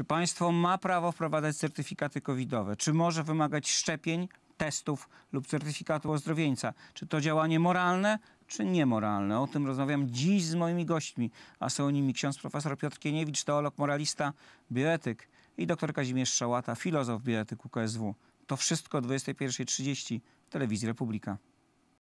Czy państwo ma prawo wprowadzać certyfikaty covidowe? Czy może wymagać szczepień, testów lub certyfikatu ozdrowieńca? Czy to działanie moralne? czy niemoralne. O tym rozmawiam dziś z moimi gośćmi, a są nimi ksiądz profesor Piotr Kieniewicz, teolog moralista, bioetyk i dr Kazimierz Szałata, filozof bioetyk KSW. To wszystko o 21.30 w Telewizji Republika.